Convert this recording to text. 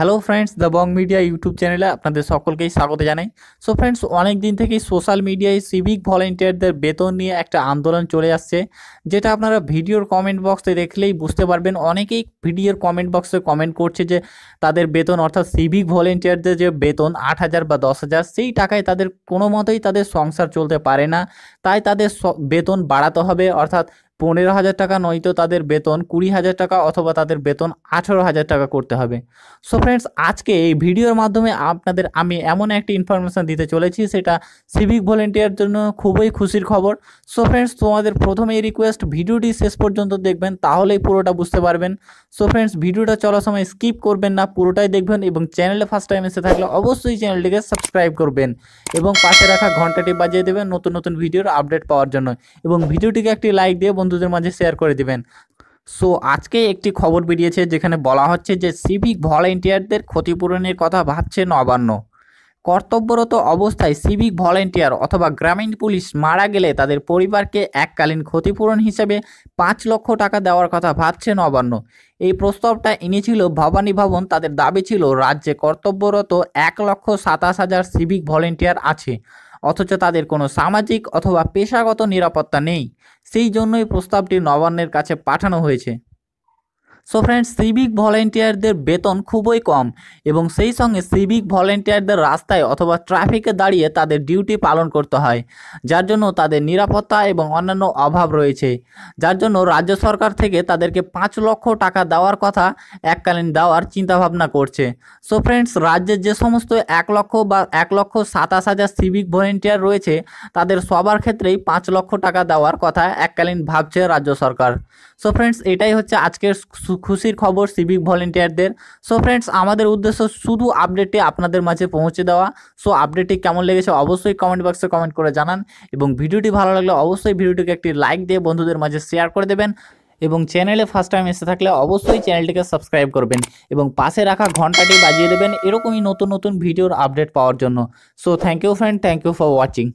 hello friends the Bong Media YouTube চ্যানেলে আপনাদের সকলকেই স্বাগত জানাই সো ফ্রেন্ডস অনেক দিন থেকেই সোশ্যাল মিডিয়ায় সিভিক ভলেন্টিয়ারদের বেতন নিয়ে একটা আন্দোলন চলে আসছে যেটা আপনারা ভিডিওর কমেন্ট বক্সে দেখলেই বুঝতে পারবেন অনেকেই ভিডিওর কমেন্ট বক্সে কমেন্ট করছে যে তাদের বেতন অর্থাৎ সিভিক ভলেন্টিয়ারদের যে বেতন আট হাজার বা দশ হাজার সেই টাকায় তাদের কোনো মতেই তাদের সংসার চলতে পারে না তাই তাদের বেতন বাড়াতে হবে অর্থাৎ পনেরো হাজার টাকা নয়তো তাদের বেতন কুড়ি হাজার টাকা অথবা তাদের বেতন আঠেরো হাজার টাকা করতে হবে সো ফ্রেন্ডস আজকে এই ভিডিওর মাধ্যমে আপনাদের আমি এমন একটি ইনফরমেশান দিতে চলেছি সেটা সিভিক ভলেন্টিয়ার জন্য খুবই খুশির খবর সো ফ্রেন্ডস তোমাদের প্রথমে এই রিকোয়েস্ট ভিডিওটি শেষ পর্যন্ত দেখবেন তাহলেই পুরোটা বুঝতে পারবেন সো ফ্রেন্ডস ভিডিওটা চলার সময় স্কিপ করবেন না পুরোটাই দেখবেন এবং চ্যানেলে ফার্স্ট টাইম এসে থাকলে অবশ্যই চ্যানেলটিকে সাবস্ক্রাইব করবেন এবং পাশে রাখা ঘন্টাটি বাজিয়ে দেবেন নতুন নতুন ভিডিওর আপডেট পাওয়ার জন্য এবং ভিডিওটিকে একটি লাইক দিয়ে বন্ধুদের মাঝে শেয়ার করে দিবেন সো আজকে একটি খবর বেরিয়েছে যেখানে বলা হচ্ছে যে সিভিক ভলেন্টিয়ারদের ক্ষতিপূরণের কথা ভাবছে নবান্ন কর্তব্যরত অবস্থায় সিভিক ভলেন্টিয়ার অথবা গ্রামীণ পুলিশ মারা গেলে তাদের পরিবারকে এককালীন ক্ষতিপূরণ হিসেবে পাঁচ লক্ষ টাকা দেওয়ার কথা ভাবছে নবান্ন এই প্রস্তাবটা এনেছিল ভবানী ভবন তাদের দাবি ছিল রাজ্যে কর্তব্যরত এক লক্ষ সাতাশ হাজার সিভিক ভলেন্টিয়ার আছে অথচ তাদের কোনো সামাজিক অথবা পেশাগত নিরাপত্তা নেই সেই জন্যই প্রস্তাবটি নবান্নের কাছে পাঠানো হয়েছে সো ফ্রেন্ডস সিভিক ভলেন্টিয়ারদের বেতন খুবই কম এবং সেই সঙ্গে সিভিক ভলেন্টিয়ারদের রাস্তায় অথবা ট্রাফিকে দাঁড়িয়ে তাদের ডিউটি পালন করতে হয় যার জন্য তাদের নিরাপত্তা এবং অন্যান্য অভাব রয়েছে যার জন্য রাজ্য সরকার থেকে তাদেরকে পাঁচ লক্ষ টাকা দেওয়ার কথা এককালীন দেওয়ার চিন্তাভাবনা করছে সো ফ্রেন্ডস রাজ্যের যে সমস্ত এক লক্ষ বা এক লক্ষ সাতাশ হাজার সিভিক ভলেন্টিয়ার রয়েছে তাদের সবার ক্ষেত্রেই পাঁচ লক্ষ টাকা দেওয়ার কথা এককালীন ভাবছে রাজ্য সরকার সো ফ্রেন্ডস এটাই হচ্ছে আজকের খুশির খবর সিভিক ভলেন্টিয়ারদের সো ফ্রেন্ডস আমাদের উদ্দেশ্য শুধু আপডেটটি আপনাদের মাঝে পৌঁছে দেওয়া সো আপডেটটি কেমন লেগেছে অবশ্যই কমেন্ট বক্সে কমেন্ট করে জানান এবং ভিডিওটি ভালো লাগলে অবশ্যই ভিডিওটিকে একটি লাইক দিয়ে বন্ধুদের মাঝে শেয়ার করে দেবেন এবং চ্যানেলে ফার্স্ট টাইম এসে থাকলে অবশ্যই চ্যানেলটিকে সাবস্ক্রাইব করবেন এবং পাশে রাখা ঘন্টাটি বাজিয়ে দেবেন এরকমই নতুন নতুন ভিডিওর আপডেট পাওয়ার জন্য so thank you friend thank you for watching